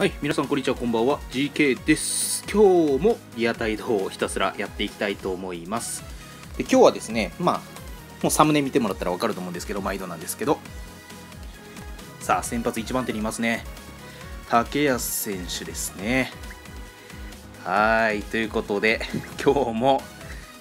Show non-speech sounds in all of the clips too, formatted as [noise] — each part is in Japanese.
はい皆さんこんにちはこんばんは GK です今日もリアタイドをひたすらやっていきたいと思いますで今日はですねまあもうサムネ見てもらったら分かると思うんですけど毎度なんですけどさあ先発1番手にいますね竹安選手ですねはいということで今日も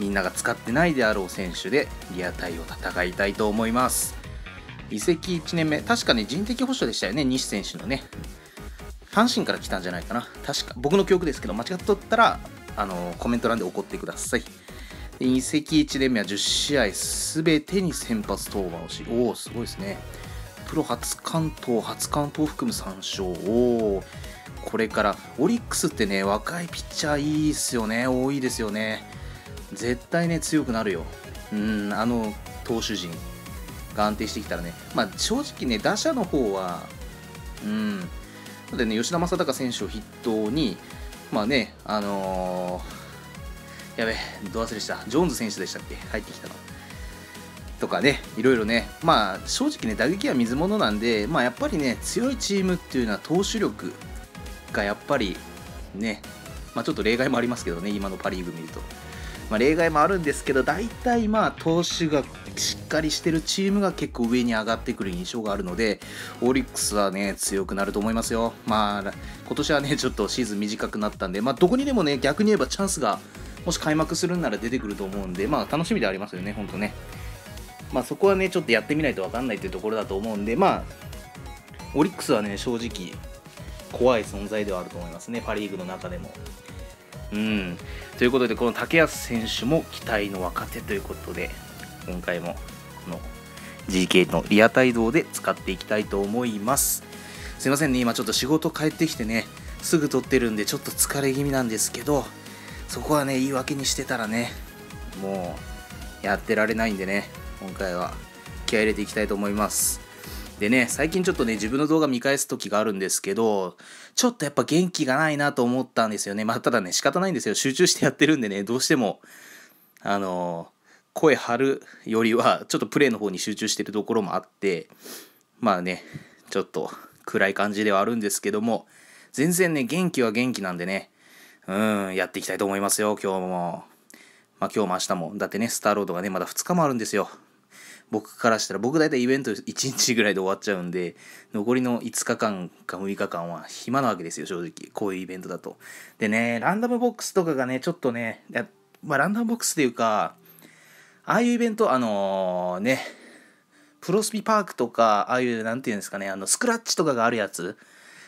みんなが使ってないであろう選手でリアタイを戦いたいと思います移籍1年目確かね人的保障でしたよね西選手のね阪神から来たんじゃないかな。確か、僕の記憶ですけど、間違っとったら、あのー、コメント欄で怒ってください。移籍1年目は10試合すべてに先発登板をし、おお、すごいですね。プロ初関東、初関東含む3勝。おお、これから、オリックスってね、若いピッチャーいいっすよね、多いですよね。絶対ね、強くなるよ。うん、あの、投手陣が安定してきたらね、まあ正直ね、打者の方は、うん、でね、吉田正尚選手を筆頭に、まあね、あのー、やべ、ど忘れした、ジョーンズ選手でしたっけ、入ってきたの。とかね、いろいろね、まあ正直ね、打撃は水物なんで、まあやっぱりね、強いチームっていうのは投手力がやっぱりね、まあ、ちょっと例外もありますけどね、今のパ・リーグ見ると。まあ、例外もあるんですけど大体まあ投手がしっかりしてるチームが結構上に上がってくる印象があるのでオリックスはね強くなると思いますよまあ今年はねちょっとシーズン短くなったんでまあ、どこにでもね逆に言えばチャンスがもし開幕するんなら出てくると思うんでまあ楽しみではありますよねほんとねまあそこはねちょっとやってみないと分かんないというところだと思うんでまあオリックスはね正直怖い存在ではあると思いますねパ・リーグの中でもうん、ということで、この竹安選手も期待の若手ということで、今回もこの GK のリアタイで使っていきたいと思います。すいませんね、今ちょっと仕事帰ってきてね、すぐ撮ってるんで、ちょっと疲れ気味なんですけど、そこはね、言い訳にしてたらね、もうやってられないんでね、今回は気合入れていきたいと思います。でね、最近ちょっとね、自分の動画見返す時があるんですけど、ちょっとやっぱ元気がないなと思ったんですよね。まあ、ただね、仕方ないんですよ。集中してやってるんでね、どうしても、あの声張るよりは、ちょっとプレーの方に集中してるところもあって、まあね、ちょっと暗い感じではあるんですけども、全然ね、元気は元気なんでね、うん、やっていきたいと思いますよ、今日も。まあ今日も明日も。だってね、スターロードがね、まだ2日もあるんですよ。僕からしたら僕大体イベント1日ぐらいで終わっちゃうんで残りの5日間か6日間は暇なわけですよ正直こういうイベントだとでねランダムボックスとかがねちょっとねまあランダムボックスっていうかああいうイベントあのー、ねプロスピパークとかああいう何て言うんですかねあのスクラッチとかがあるやつ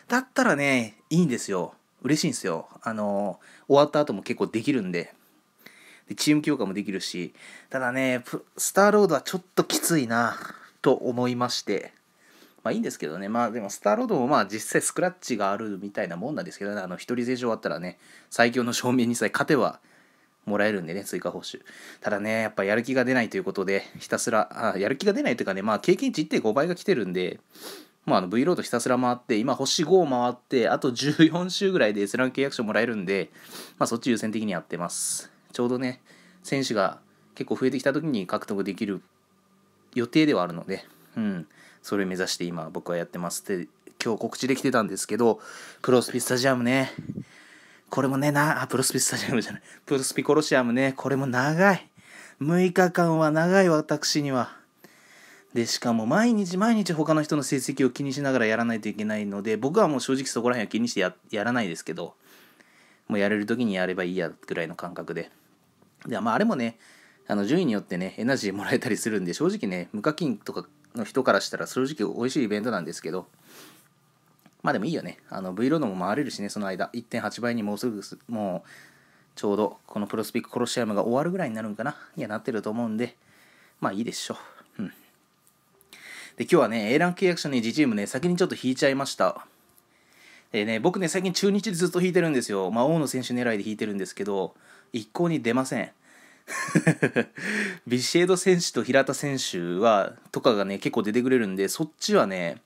だったらねいいんですよ嬉しいんですよあのー、終わった後も結構できるんででチーム強化もできるし、ただね、スターロードはちょっときついなと思いまして、まあいいんですけどね、まあでもスターロードもまあ実際スクラッチがあるみたいなもんなんですけどね、あの一人上終わったらね、最強の証明にさえ勝てばもらえるんでね、追加報酬。ただね、やっぱやる気が出ないということで、ひたすら、あやる気が出ないというかね、まあ経験値1.5倍が来てるんで、まあ、あの V ロードひたすら回って、今星5を回って、あと14週ぐらいで S ラン契約書もらえるんで、まあそっち優先的にやってます。ちょうどね選手が結構増えてきた時に獲得できる予定ではあるので、うん、それを目指して今僕はやってますで今日告知できてたんですけどプロスピスタジアムねこれもねなあプロスピスタジアムじゃないプロスピコロシアムねこれも長い6日間は長い私には。でしかも毎日毎日他の人の成績を気にしながらやらないといけないので僕はもう正直そこら辺は気にしてやらないですけどもうやれる時にやればいいやぐらいの感覚でで、まあ、あれもね、あの順位によってね、エナジーもらえたりするんで、正直ね、無課金とかの人からしたら正直美味しいイベントなんですけど、まあでもいいよね。あの V ロードも回れるしね、その間。1.8倍にもうすぐもう、ちょうどこのプロスピックコロシアムが終わるぐらいになるんかなにはなってると思うんで、まあいいでしょう。うん。で、今日はね、A ラン契約書の1チームね、先にちょっと引いちゃいました。でね、僕ね、最近中日でずっと引いてるんですよ。まあ、大野選手狙いで引いてるんですけど、一向に出ません。[laughs] ビシエド選手と平田選手は、とかがね、結構出てくれるんで、そっちはね、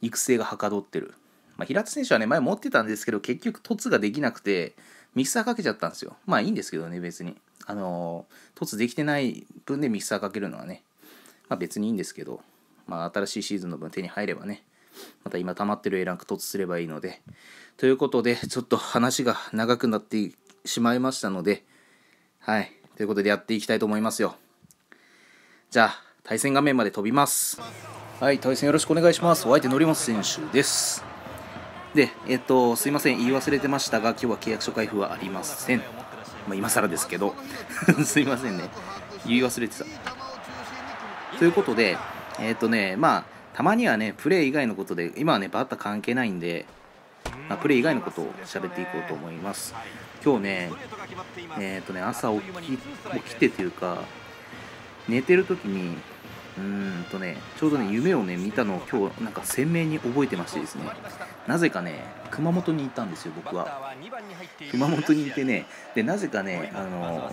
育成がはかどってる。まあ、平田選手はね、前持ってたんですけど、結局、凸ができなくて、ミキサーかけちゃったんですよ。まあいいんですけどね、別に。あの、凸できてない分でミキサーかけるのはね、まあ別にいいんですけど、まあ新しいシーズンの分手に入ればね、また今溜まってる A ランク突すればいいので。ということで、ちょっと話が長くなってしまいましたので、はい。ということでやっていきたいと思いますよ。じゃあ、対戦画面まで飛びます。はい、対戦よろしくお願いします。お相手、則本選手です。で、えっと、すいません、言い忘れてましたが、今日は契約書開封はありません。まあ、今更ですけど、[laughs] すいませんね。言い忘れてた。ということで、えっとね、まあ、たまにはねプレー以外のことで今はねバッタ関係ないんで、まあ、プレー以外のことを喋っていこうと思います今日ねえっ、ー、とね朝起き起きてというか寝てる時にうんとねちょうどね夢をね見たのを今日なんか鮮明に覚えてましてですねなぜかね熊本に行ったんですよ僕は熊本にいてねでなぜかねあの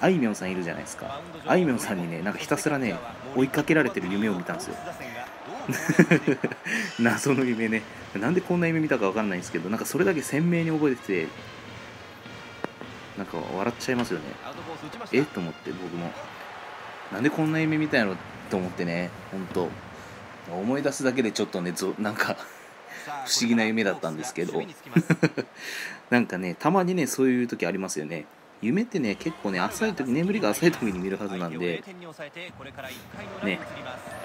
あいみょんさんいるじゃないですかあいみょんさんにねなんかひたすらね追いかけられてる夢を見たんですよ [laughs] 謎の夢ねなんでこんな夢見たか分かんないんですけどなんかそれだけ鮮明に覚えててなんか笑っちゃいますよねえっと思って僕も。なんでこんな夢見たんやろと思ってね本当思い出すだけでちょっとねなんか [laughs] 不思議な夢だったんですけどなんかねたまにねそういう時ありますよね夢ってね結構ね浅い時眠りが浅い時に見るはずなんでね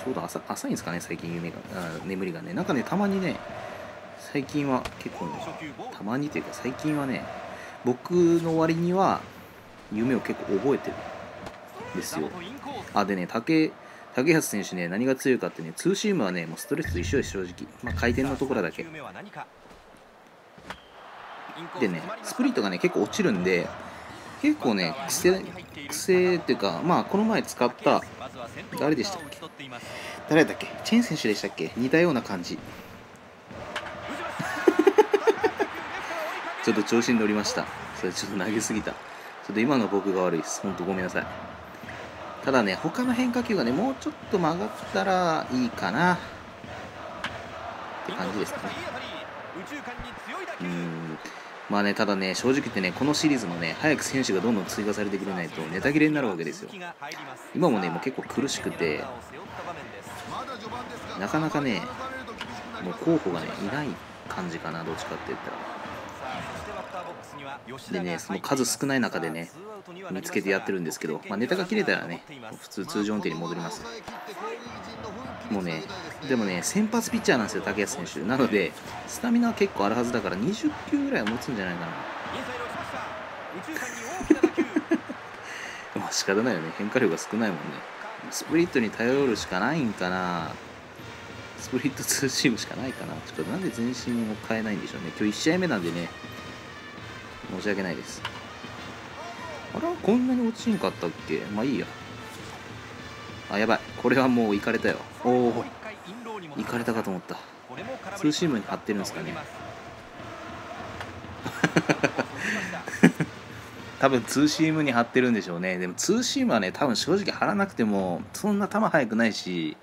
ちょうど浅浅いんですかね最近夢があ眠りがねなんかねたまにね最近は結構ねたまにというか最近はね僕の割には夢を結構覚えてるんですよあ、でね、竹、竹橋選手ね、何が強いかってね、ツーシームはね、もうストレスと一緒です、正直。まあ、回転のところだけ。でね、スプリットがね、結構落ちるんで、結構ね、癖、癖っていうか、まあ、この前使った、誰でしたっけ誰だっけチェン選手でしたっけ似たような感じ。ちょっと調子に乗りました。それちょっと投げすぎた。ちょっと今の僕が悪いです。本当ごめんなさい。ただね、他の変化球がね、もうちょっと曲がったらいいかなって感じですかね。うんまあね、ただね、正直言ってね、このシリーズもね、早く選手がどんどん追加されてくれないと、ネタ切れになるわけですよ。今もね、もう結構苦しくて、なかなかね、もう候補がね、いない感じかな、どっちかって言ったら。でね、その数少ない中でね、見つけてやってるんですけど、まあ、ネタが切れたらね、普通通常運転に戻ります。もうね、でもね、先発ピッチャーなんですよ、竹安選手。なので、スタミナは結構あるはずだから、20球ぐらいは持つんじゃないかな。[laughs] まあ仕方ないよね、変化量が少ないもんね。スプリットに頼るしかないんかな。スプリットツーシームしかないかな。ちょっとなんで全身を変えないんでしょうね。今日1試合目なんでね、申し訳ないですあらこんなに落ちんかったっけまあいいやあやばいこれはもう行かれたよおおいかれたかと思ったツーシームに張ってるんですかね [laughs] 多分ツーシームに張ってるんでしょうねでもツーシームはね多分正直張らなくてもそんな球速くないし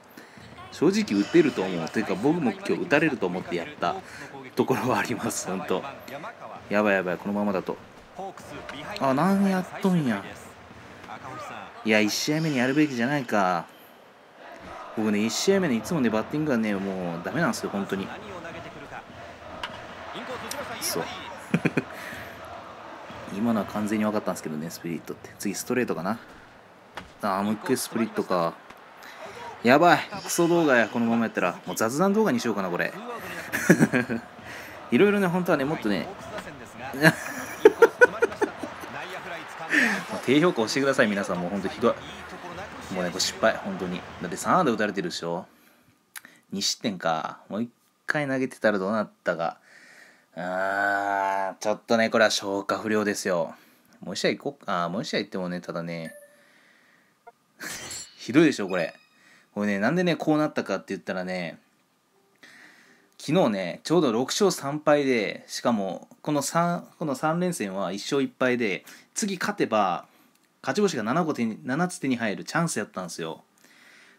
正直打てると思うというか僕も今日打たれると思ってやったところはあります本当やばいやばいこのままだとあなんやっとんやいや1試合目にやるべきじゃないか僕ね1試合目ねいつもねバッティングがねもうダメなんですよ本当にそう [laughs] 今のは完全に分かったんですけどねスプリットって次ストレートかなあもう一回スプリットかやばいクソ動画やこのままやったらもう雑談動画にしようかなこれ [laughs] いろいろね、本当はね、もっとね、[laughs] 低評価をしてください、皆さん、もう本当ひどい。もうね、これ失敗、本当に。だって3安打打たれてるでしょ。2失点か。もう1回投げてたらどうなったか。あー、ちょっとね、これは消化不良ですよ。もう1試合行こうか。もう1試合行ってもね、ただね、[laughs] ひどいでしょ、これ。これね、なんでね、こうなったかって言ったらね、昨日ねちょうど6勝3敗でしかもこの 3, この3連戦は1勝1敗で次勝てば勝ち星が 7, 個手に7つ手に入るチャンスやったんですよ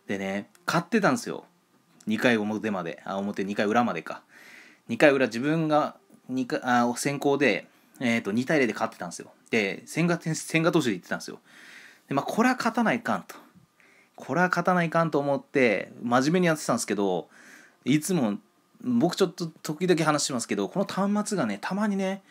でね勝ってたんですよ2回表まであ表2回裏までか2回裏自分が回あ先行で、えー、と2対0で勝ってたんですよで千賀千賀投手でいってたんですよでまあこれは勝たないかんとこれは勝たないかんと思って真面目にやってたんですけどいつも僕ちょっと時々話しますけどこの端末がねたまにね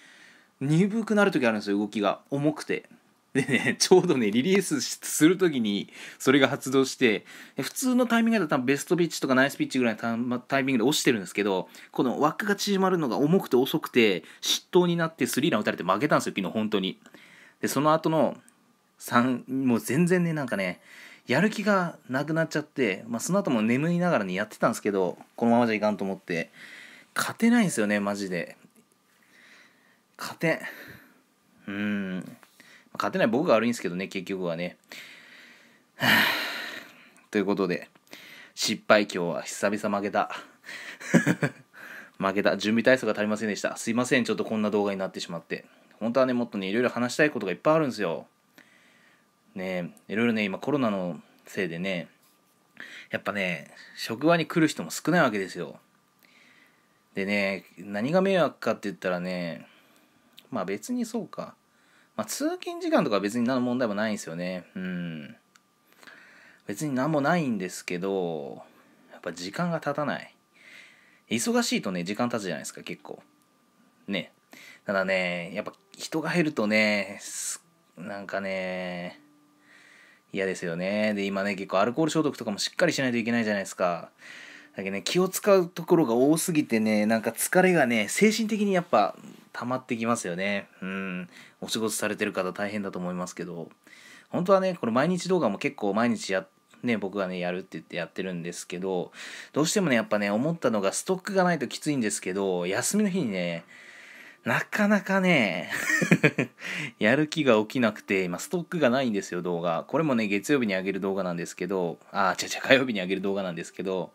鈍くなる時あるんですよ動きが重くて。でね、[laughs] ちょうどね、リリースするときに、それが発動して、普通のタイミングだったらベストピッチとかナイスピッチぐらいのタイミングで落ちてるんですけど、この輪っかが縮まるのが重くて遅くて、失投になってスリーラン打たれて負けたんですよ、昨日、本当に。で、その後のもう全然ねなんかねやる気がなくなっちゃって、まあ、その後も眠いながらにやってたんですけどこのままじゃいかんと思って勝てないんですよねマジで勝てうん勝てない僕が悪いんですけどね結局はねはあ [sighs] ということで失敗今日は久々負けた [laughs] 負けた準備体操が足りませんでしたすいませんちょっとこんな動画になってしまって本当はねもっとねいろいろ話したいことがいっぱいあるんですよねいろいろね今コロナのせいでねやっぱね職場に来る人も少ないわけですよでね何が迷惑かって言ったらねまあ別にそうか、まあ、通勤時間とか別に何の問題もないんですよねうん別に何もないんですけどやっぱ時間が経たない忙しいとね時間経つじゃないですか結構ねただねやっぱ人が減るとねなんかね嫌ですよね。で、今ね、結構アルコール消毒とかもしっかりしないといけないじゃないですか。だけどね、気を使うところが多すぎてね、なんか疲れがね、精神的にやっぱ溜まってきますよね。うん。お仕事されてる方大変だと思いますけど、本当はね、これ毎日動画も結構毎日やね、僕がね、やるって言ってやってるんですけど、どうしてもね、やっぱね、思ったのがストックがないときついんですけど、休みの日にね、なかなかね、[laughs] やる気が起きなくて、今ストックがないんですよ、動画。これもね、月曜日に上げる動画なんですけど、あ、違う違う、火曜日に上げる動画なんですけど、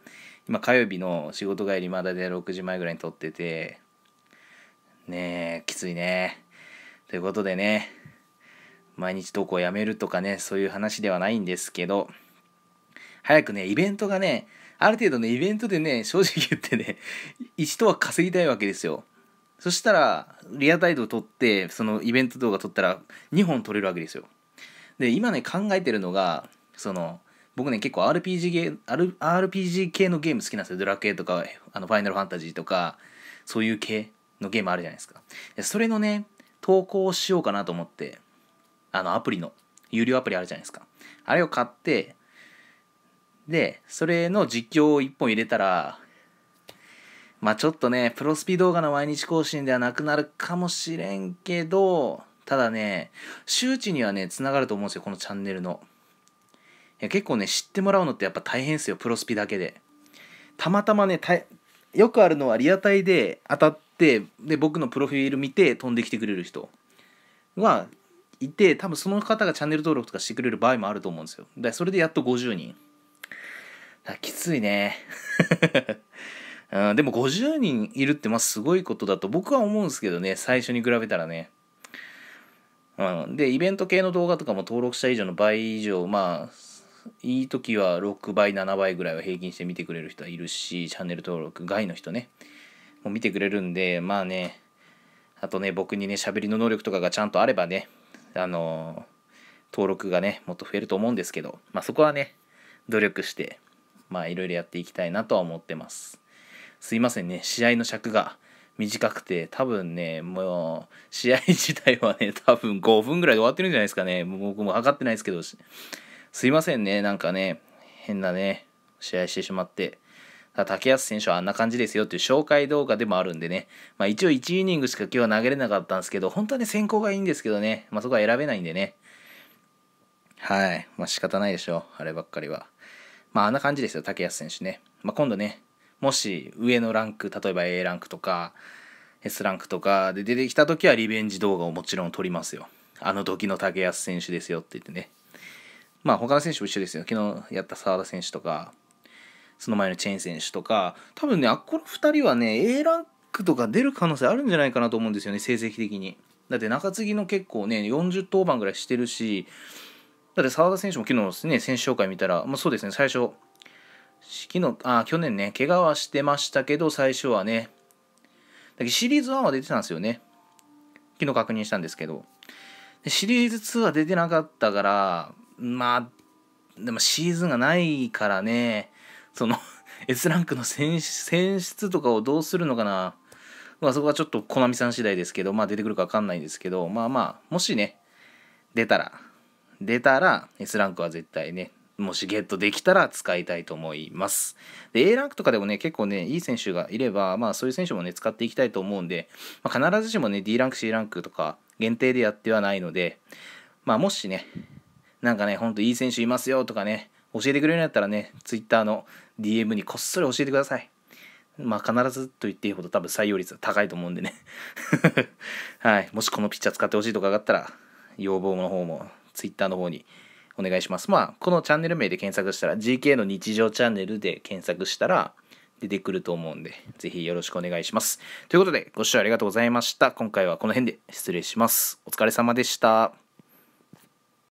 今火曜日の仕事帰りまだで6時前ぐらいに撮ってて、ねえ、きついね。ということでね、毎日投稿やめるとかね、そういう話ではないんですけど、早くね、イベントがね、ある程度ね、イベントでね、正直言ってね、一度は稼ぎたいわけですよ。そしたらリアタイトを撮ってそのイベント動画撮ったら2本撮れるわけですよで今ね考えてるのがその僕ね結構 RPG ゲ RPG 系のゲーム好きなんですよドラクエとかあのファイナルファンタジーとかそういう系のゲームあるじゃないですかそれのね投稿をしようかなと思ってあのアプリの有料アプリあるじゃないですかあれを買ってでそれの実況を1本入れたらまあちょっとね、プロスピ動画の毎日更新ではなくなるかもしれんけど、ただね、周知にはね、つながると思うんですよ、このチャンネルの。いや、結構ね、知ってもらうのってやっぱ大変ですよ、プロスピだけで。たまたまね、よくあるのはリアタイで当たって、で、僕のプロフィール見て飛んできてくれる人はいて、多分その方がチャンネル登録とかしてくれる場合もあると思うんですよ。で、それでやっと50人。きついね。うん、でも50人いるってまあすごいことだと僕は思うんですけどね、最初に比べたらね。うん、で、イベント系の動画とかも登録者以上の倍以上、まあ、いい時は6倍、7倍ぐらいは平均して見てくれる人はいるし、チャンネル登録外の人ね、もう見てくれるんで、まあね、あとね、僕にね、喋りの能力とかがちゃんとあればね、あの登録がね、もっと増えると思うんですけど、まあそこはね、努力して、まあいろいろやっていきたいなとは思ってます。すいませんね、試合の尺が短くて、多分ね、もう、試合自体はね、[laughs] 多分5分ぐらいで終わってるんじゃないですかね。もう僕も測ってないですけど、すいませんね、なんかね、変なね、試合してしまって。竹安選手はあんな感じですよっていう紹介動画でもあるんでね、まあ、一応1イニングしか今日は投げれなかったんですけど、本当はね、先行がいいんですけどね、まあ、そこは選べないんでね。はい。まあ、仕方ないでしょう、あればっかりは。まあ、あんな感じですよ、竹安選手ね。まあ、今度ね、もし上のランク例えば A ランクとか S ランクとかで出てきた時はリベンジ動画をもちろん撮りますよあの時の竹安選手ですよって言ってねまあ他の選手も一緒ですよ昨日やった澤田選手とかその前のチェン選手とか多分ねあっこの2人はね A ランクとか出る可能性あるんじゃないかなと思うんですよね成績的にだって中継ぎの結構ね40登板ぐらいしてるしだって澤田選手も昨日ね選手紹介見たら、まあ、そうですね最初昨のあ、去年ね、怪我はしてましたけど、最初はね、だけシリーズ1は出てたんですよね。昨日確認したんですけど。シリーズ2は出てなかったから、まあ、でもシーズンがないからね、その S [laughs] ランクの選出とかをどうするのかな。まあそこはちょっとコナミさん次第ですけど、まあ出てくるかわかんないんですけど、まあまあ、もしね、出たら、出たら S ランクは絶対ね、もしゲットできたら使いたいと思います。で、A ランクとかでもね、結構ね、いい選手がいれば、まあそういう選手もね、使っていきたいと思うんで、まあ、必ずしもね、D ランク、C ランクとか限定でやってはないので、まあもしね、なんかね、ほんといい選手いますよとかね、教えてくれるんやったらね、Twitter の DM にこっそり教えてください。まあ必ずと言っていいほど多分採用率は高いと思うんでね [laughs] はい。もしこのピッチャー使ってほしいとかがあったら、要望の方も Twitter の方にお願いします。まあ、このチャンネル名で検索したら、GK の日常チャンネルで検索したら、出てくると思うんで、ぜひよろしくお願いします。ということで、ご視聴ありがとうございました。今回はこの辺で失礼します。お疲れ様でした。